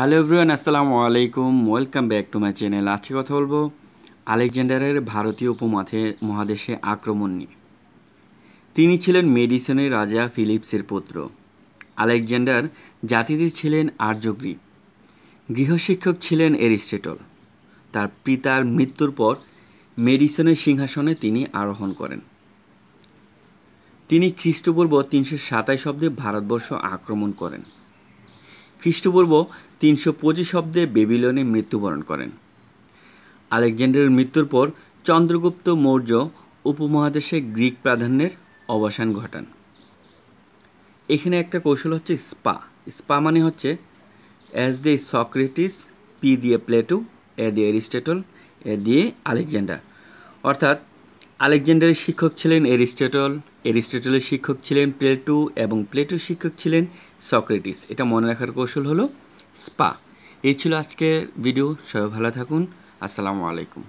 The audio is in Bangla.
হ্যালো এভরিওয়ান আসসালামু আলাইকুম welcome back to my channel আজকে কথা বলবো আলেকজান্ডারের ভারতীয় উপমাথে মহাদেশে আক্রমণ নিয়ে তিনি ছিলেন মেডিসনের রাজা ফিলিপসের পুত্র আলেকজান্ডার জাতিতে ছিলেন আর্যগ্রী গৃহশিক্ষক ছিলেন এরিস্টেটল তার পিতার মৃত্যুর পর মেডিসনের সিংহাসনে তিনি আরোহণ করেন তিনি খ্রিস্টপূর্ব তিনশো সাতাশ অব্দে ভারতবর্ষ আক্রমণ করেন খ্রিস্টপূর্ব তিনশো পঁচিশ অব্দে বেবিলনে মৃত্যুবরণ করেন আলেকজান্ডারের মৃত্যুর পর চন্দ্রগুপ্ত মৌর্য উপমহাদেশে গ্রিক প্রাধান্যের অবসান ঘটান এখানে একটা কৌশল হচ্ছে স্পা স্পা মানে হচ্ছে অ্যাজ দে সক্রেটিস পি দিয়ে প্লেটু এ দিয়ে অ্যারিস্টেটল এ দিয়ে আলেকজান্ডার অর্থাৎ আলেকজান্ডারের শিক্ষক ছিলেন এরিস্টেটল এরিস্টেটলের শিক্ষক ছিলেন প্লেটু এবং প্লেটুর শিক্ষক ছিলেন সক্রেটিস এটা মনে রাখার কৌশল হলো স্পা এই ছিল আজকের ভিডিও সবাই ভালো থাকুন আসসালামু আলাইকুম